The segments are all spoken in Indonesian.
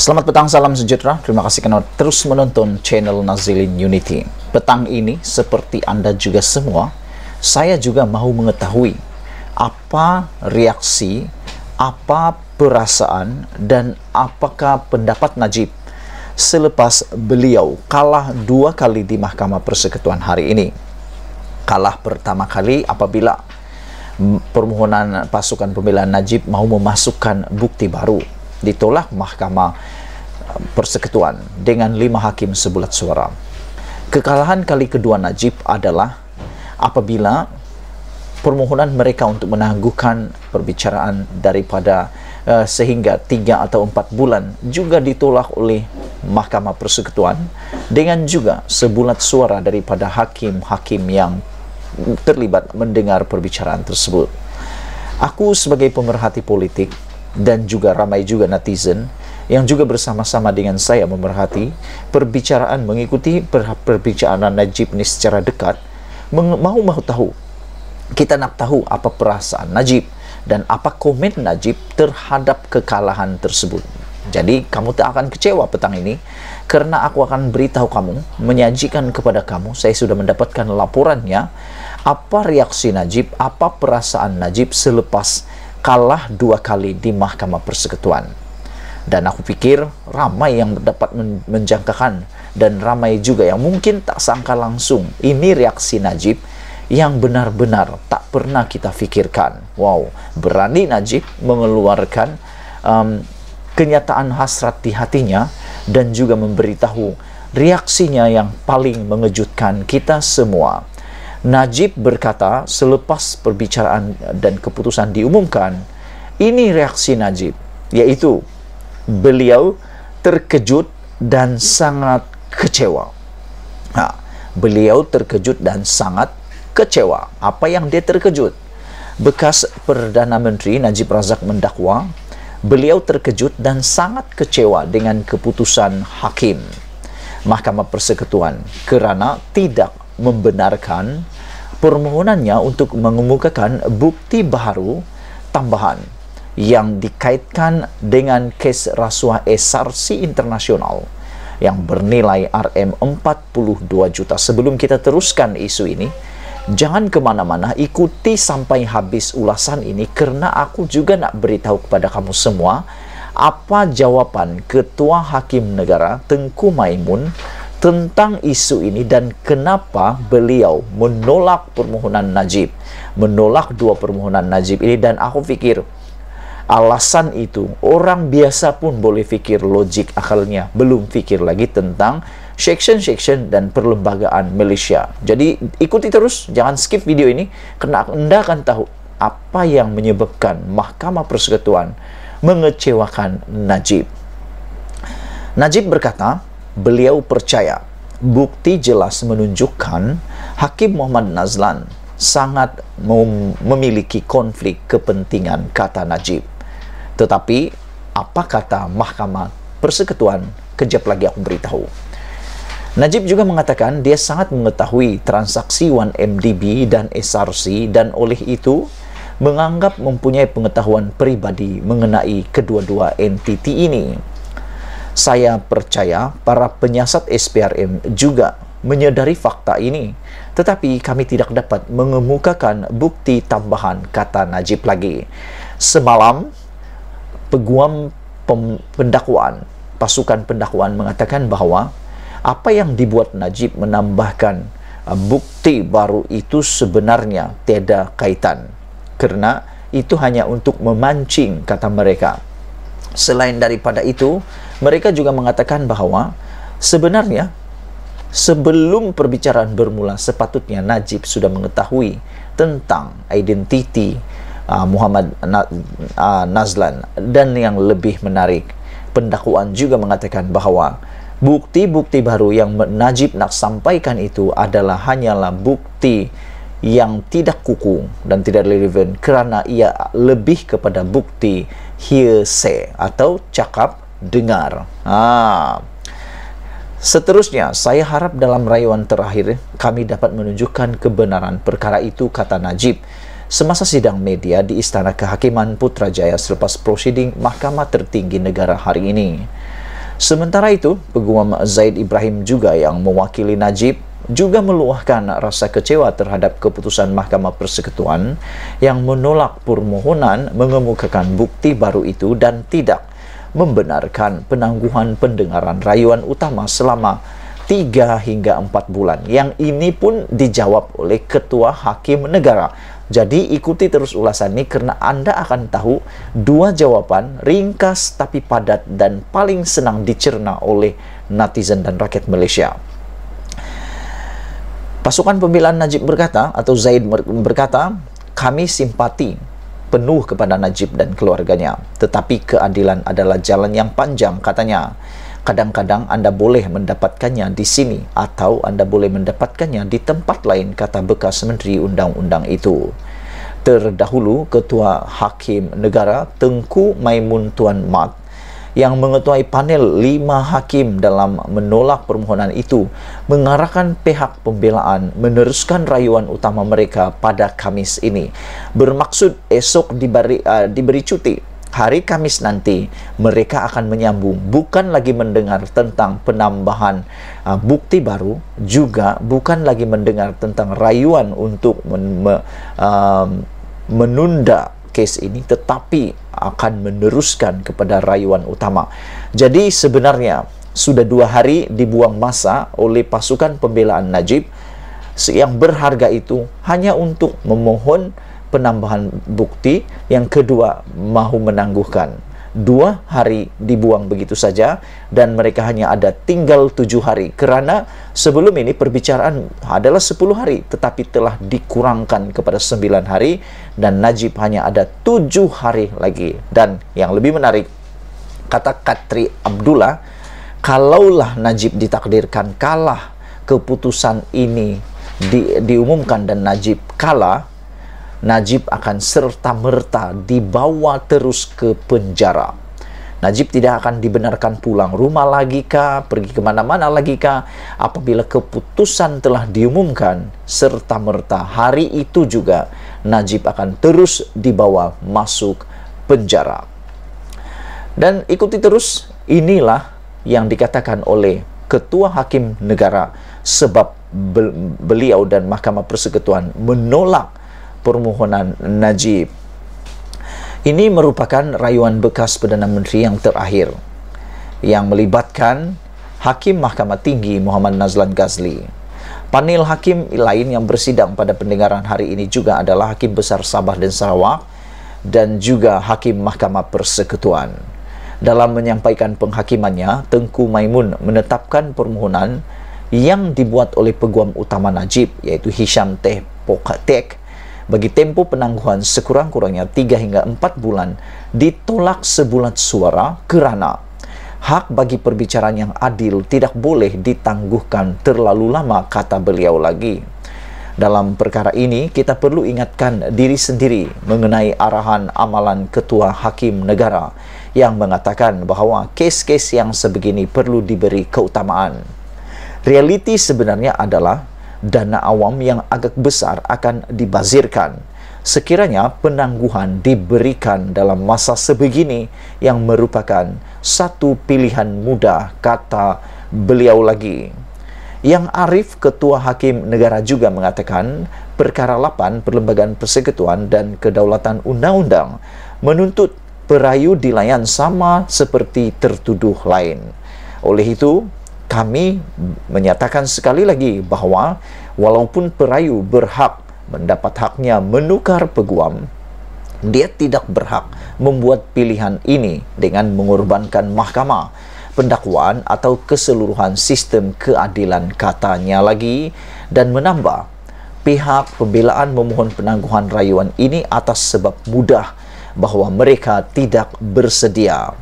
Selamat petang, salam sejahtera. Terima kasih karena terus menonton channel Nazilin Unity. Petang ini, seperti Anda juga semua, saya juga mau mengetahui apa reaksi, apa perasaan, dan apakah pendapat Najib selepas beliau kalah dua kali di Mahkamah Persekutuan hari ini. Kalah pertama kali apabila permohonan pasukan pembelaan Najib mau memasukkan bukti baru ditolak Mahkamah eh, Persekutuan dengan lima hakim sebulat suara. Kekalahan kali kedua Najib adalah apabila permohonan mereka untuk menangguhkan perbicaraan daripada uh, sehingga tiga atau empat bulan juga ditolak oleh Mahkamah Persekutuan dengan juga sebulat suara daripada hakim-hakim yang terlibat mendengar perbicaraan tersebut. Aku sebagai pemerhati politik dan juga ramai juga netizen yang juga bersama-sama dengan saya memerhati perbicaraan mengikuti per perbicaraan Najib ini secara dekat mau mau tahu kita nak tahu apa perasaan Najib dan apa komen Najib terhadap kekalahan tersebut jadi kamu tak akan kecewa petang ini karena aku akan beritahu kamu, menyajikan kepada kamu, saya sudah mendapatkan laporannya, apa reaksi Najib, apa perasaan Najib selepas kalah dua kali di Mahkamah Persekutuan. Dan aku pikir ramai yang dapat menjangkakan dan ramai juga yang mungkin tak sangka langsung ini reaksi Najib yang benar-benar tak pernah kita pikirkan. Wow, berani Najib mengeluarkan um, kenyataan hasrat di hatinya dan juga memberitahu reaksinya yang paling mengejutkan kita semua. Najib berkata, selepas perbicaraan dan keputusan diumumkan, ini reaksi Najib, yaitu beliau terkejut dan sangat kecewa. Nah, beliau terkejut dan sangat kecewa. Apa yang dia terkejut? Bekas Perdana Menteri Najib Razak mendakwa, beliau terkejut dan sangat kecewa dengan keputusan hakim Mahkamah Persekutuan kerana tidak membenarkan permohonannya untuk mengemukakan bukti baru tambahan yang dikaitkan dengan kes rasuah SRC Internasional yang bernilai RM42 juta. Sebelum kita teruskan isu ini, jangan kemana-mana, ikuti sampai habis ulasan ini karena aku juga nak beritahu kepada kamu semua apa jawaban Ketua Hakim Negara Tengku Maimun tentang isu ini dan kenapa beliau menolak permohonan Najib, menolak dua permohonan Najib ini dan aku pikir alasan itu orang biasa pun boleh pikir logik akalnya, belum pikir lagi tentang section-section dan perlembagaan Malaysia. Jadi ikuti terus, jangan skip video ini karena Anda akan tahu apa yang menyebabkan Mahkamah Persekutuan mengecewakan Najib. Najib berkata, beliau percaya bukti jelas menunjukkan Hakim Muhammad Nazlan sangat mem memiliki konflik kepentingan kata Najib. Tetapi apa kata Mahkamah Persekutuan? Kejap lagi aku beritahu. Najib juga mengatakan dia sangat mengetahui transaksi 1MDB dan SRC dan oleh itu menganggap mempunyai pengetahuan pribadi mengenai kedua-dua entiti ini. Saya percaya para penyiasat SPRM juga menyadari fakta ini, tetapi kami tidak dapat mengemukakan bukti tambahan, kata Najib lagi. Semalam, peguam pendakwaan, pasukan pendakwaan mengatakan bahawa apa yang dibuat Najib menambahkan eh, bukti baru itu sebenarnya tiada kaitan. Kerana itu hanya untuk memancing, kata mereka. Selain daripada itu, mereka juga mengatakan bahwa sebenarnya sebelum perbicaraan bermula sepatutnya Najib sudah mengetahui tentang identiti uh, Muhammad Na uh, Nazlan dan yang lebih menarik pendakwaan juga mengatakan bahwa bukti-bukti baru yang Najib nak sampaikan itu adalah hanyalah bukti yang tidak kuku dan tidak relevan kerana ia lebih kepada bukti hearsay atau cakap dengar. Ah. Seterusnya, saya harap dalam rayuan terakhir kami dapat menunjukkan kebenaran perkara itu, kata Najib. Semasa sidang media di Istana Kehakiman Putrajaya selepas prosiding Mahkamah Tertinggi Negara hari ini. Sementara itu, Peguam Zaid Ibrahim juga yang mewakili Najib juga meluahkan rasa kecewa terhadap keputusan Mahkamah Persekutuan yang menolak permohonan mengemukakan bukti baru itu dan tidak membenarkan penangguhan pendengaran rayuan utama selama 3 hingga 4 bulan. Yang ini pun dijawab oleh Ketua Hakim Negara. Jadi ikuti terus ulasan ini karena Anda akan tahu dua jawaban ringkas tapi padat dan paling senang dicerna oleh netizen dan rakyat Malaysia. Pasukan pembelaan Najib berkata atau Zaid berkata, kami simpati penuh kepada Najib dan keluarganya. Tetapi keadilan adalah jalan yang panjang katanya. Kadang-kadang anda boleh mendapatkannya di sini atau anda boleh mendapatkannya di tempat lain kata bekas menteri undang-undang itu. Terdahulu Ketua Hakim Negara Tengku Maimun Tuan Mat yang mengetuai panel lima hakim dalam menolak permohonan itu mengarahkan pihak pembelaan meneruskan rayuan utama mereka pada Kamis ini. Bermaksud esok diberi, uh, diberi cuti hari Kamis nanti mereka akan menyambung bukan lagi mendengar tentang penambahan uh, bukti baru juga bukan lagi mendengar tentang rayuan untuk men, me, uh, menunda case ini tetapi akan meneruskan kepada rayuan utama. Jadi sebenarnya sudah dua hari dibuang masa oleh pasukan pembelaan Najib yang berharga itu hanya untuk memohon penambahan bukti yang kedua mahu menangguhkan dua hari dibuang begitu saja dan mereka hanya ada tinggal tujuh hari kerana sebelum ini perbicaraan adalah sepuluh hari tetapi telah dikurangkan kepada sembilan hari dan Najib hanya ada tujuh hari lagi dan yang lebih menarik kata Katri Abdullah kalaulah Najib ditakdirkan kalah keputusan ini di, diumumkan dan Najib kalah Najib akan serta-merta dibawa terus ke penjara. Najib tidak akan dibenarkan pulang rumah lagi kah, pergi kemana-mana lagi kah, apabila keputusan telah diumumkan, serta-merta hari itu juga Najib akan terus dibawa masuk penjara. Dan ikuti terus, inilah yang dikatakan oleh Ketua Hakim Negara sebab beliau dan Mahkamah Persekutuan menolak permohonan Najib. Ini merupakan rayuan bekas Perdana Menteri yang terakhir yang melibatkan Hakim Mahkamah Tinggi Muhammad Nazlan Ghazli. Panel hakim lain yang bersidang pada pendengaran hari ini juga adalah Hakim Besar Sabah dan Sarawak dan juga Hakim Mahkamah Persekutuan. Dalam menyampaikan penghakimannya, Tengku Maimun menetapkan permohonan yang dibuat oleh peguam utama Najib yaitu Hisham Teh Pokatek bagi tempo penangguhan sekurang-kurangnya 3 hingga 4 bulan ditolak sebulat suara kerana hak bagi perbicaraan yang adil tidak boleh ditangguhkan terlalu lama kata beliau lagi. Dalam perkara ini kita perlu ingatkan diri sendiri mengenai arahan amalan ketua hakim negara yang mengatakan bahawa kes-kes yang sebegini perlu diberi keutamaan. Realiti sebenarnya adalah dana awam yang agak besar akan dibazirkan. Sekiranya penangguhan diberikan dalam masa sebegini yang merupakan satu pilihan mudah, kata beliau lagi. Yang Arif, Ketua Hakim Negara juga mengatakan, perkara 8 Perlembagaan Persekutuan dan Kedaulatan Undang-Undang menuntut perayu dilayan sama seperti tertuduh lain. Oleh itu, kami menyatakan sekali lagi bahawa walaupun perayu berhak mendapat haknya menukar peguam, dia tidak berhak membuat pilihan ini dengan mengorbankan mahkamah, pendakwaan atau keseluruhan sistem keadilan katanya lagi dan menambah pihak pembelaan memohon penangguhan rayuan ini atas sebab mudah bahawa mereka tidak bersedia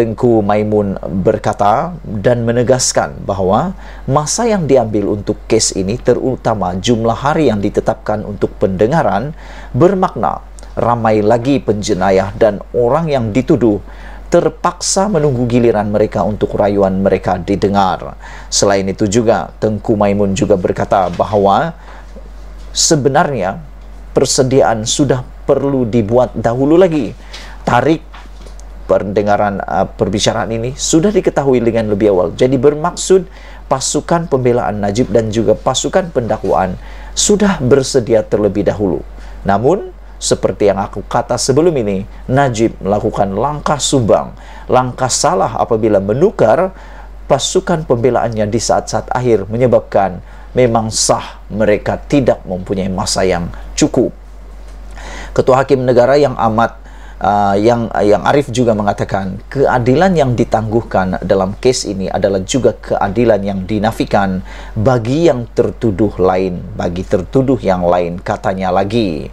Tengku Maimun berkata dan menegaskan bahwa masa yang diambil untuk kes ini terutama jumlah hari yang ditetapkan untuk pendengaran bermakna ramai lagi penjenayah dan orang yang dituduh terpaksa menunggu giliran mereka untuk rayuan mereka didengar. Selain itu juga Tengku Maimun juga berkata bahwa sebenarnya persediaan sudah perlu dibuat dahulu lagi. Tarik pendengaran uh, perbicaraan ini sudah diketahui dengan lebih awal. Jadi bermaksud pasukan pembelaan Najib dan juga pasukan pendakwaan sudah bersedia terlebih dahulu. Namun seperti yang aku kata sebelum ini, Najib melakukan langkah subang, langkah salah apabila menukar pasukan pembelaannya di saat-saat akhir menyebabkan memang sah mereka tidak mempunyai masa yang cukup. Ketua Hakim Negara yang amat uh, yang yang Arif juga mengatakan keadilan yang ditangguhkan dalam case ini adalah juga keadilan yang dinafikan bagi yang tertuduh lain, bagi tertuduh yang lain katanya lagi.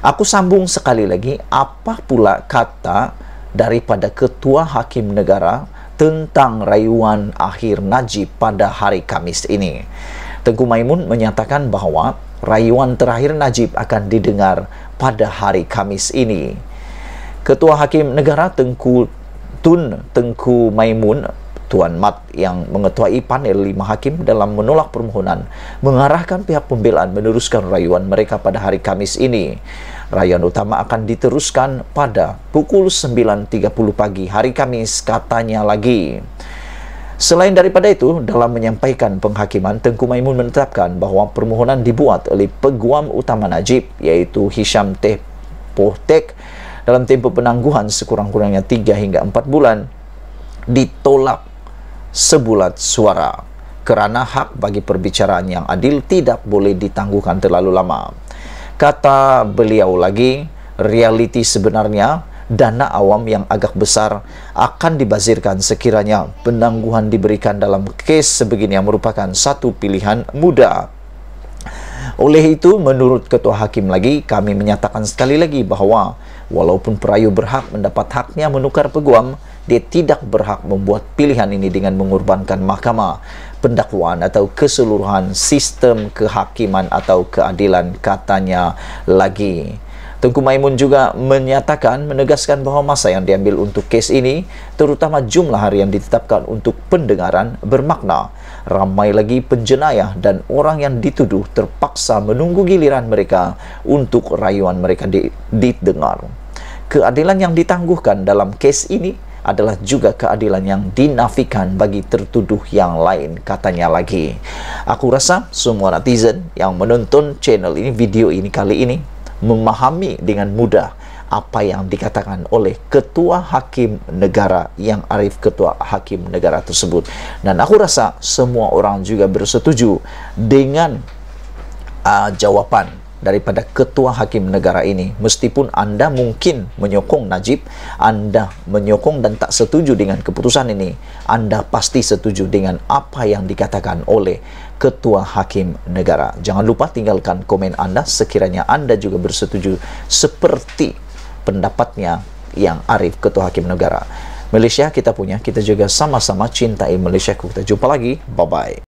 Aku sambung sekali lagi apa pula kata daripada ketua hakim negara tentang rayuan akhir Najib pada hari Kamis ini. Tengku Maimun menyatakan bahwa rayuan terakhir Najib akan didengar pada hari Kamis ini. Ketua Hakim Negara Tengku Tun Tengku Maimun Tuan Mat yang mengetuai panel lima hakim dalam menolak permohonan mengarahkan pihak pembelaan meneruskan rayuan mereka pada hari Kamis ini. Rayuan utama akan diteruskan pada pukul 9.30 pagi hari Kamis katanya lagi. Selain daripada itu, dalam menyampaikan penghakiman, Tengku Maimun menetapkan bahwa permohonan dibuat oleh peguam utama Najib, yaitu Hisham Teh Pohtek, dalam tempo penangguhan sekurang-kurangnya 3 hingga 4 bulan ditolak sebulat suara kerana hak bagi perbicaraan yang adil tidak boleh ditangguhkan terlalu lama. Kata beliau lagi, realiti sebenarnya dana awam yang agak besar akan dibazirkan sekiranya penangguhan diberikan dalam kes sebegini yang merupakan satu pilihan mudah. Oleh itu, menurut Ketua Hakim lagi, kami menyatakan sekali lagi bahwa Walaupun perayu berhak mendapat haknya menukar peguam, dia tidak berhak membuat pilihan ini dengan mengorbankan mahkamah, pendakwaan atau keseluruhan sistem kehakiman atau keadilan katanya lagi. Tengku Maimun juga menyatakan menegaskan bahawa masa yang diambil untuk kes ini terutama jumlah hari yang ditetapkan untuk pendengaran bermakna ramai lagi penjenayah dan orang yang dituduh terpaksa menunggu giliran mereka untuk rayuan mereka didengar. keadilan yang ditangguhkan dalam kes ini adalah juga keadilan yang dinafikan bagi tertuduh yang lain, katanya lagi. Aku rasa semua netizen yang menonton channel ini, video ini kali ini, memahami dengan mudah apa yang dikatakan oleh ketua hakim negara yang arif ketua hakim negara tersebut dan aku rasa semua orang juga bersetuju dengan uh, jawaban daripada ketua hakim negara ini. Meskipun Anda mungkin menyokong Najib, Anda menyokong dan tak setuju dengan keputusan ini, Anda pasti setuju dengan apa yang dikatakan oleh ketua hakim negara. Jangan lupa tinggalkan komen Anda sekiranya Anda juga bersetuju seperti pendapatnya yang Arif ketua hakim negara. Malaysia kita punya, kita juga sama-sama cintai Malaysia. Kita jumpa lagi. Bye-bye.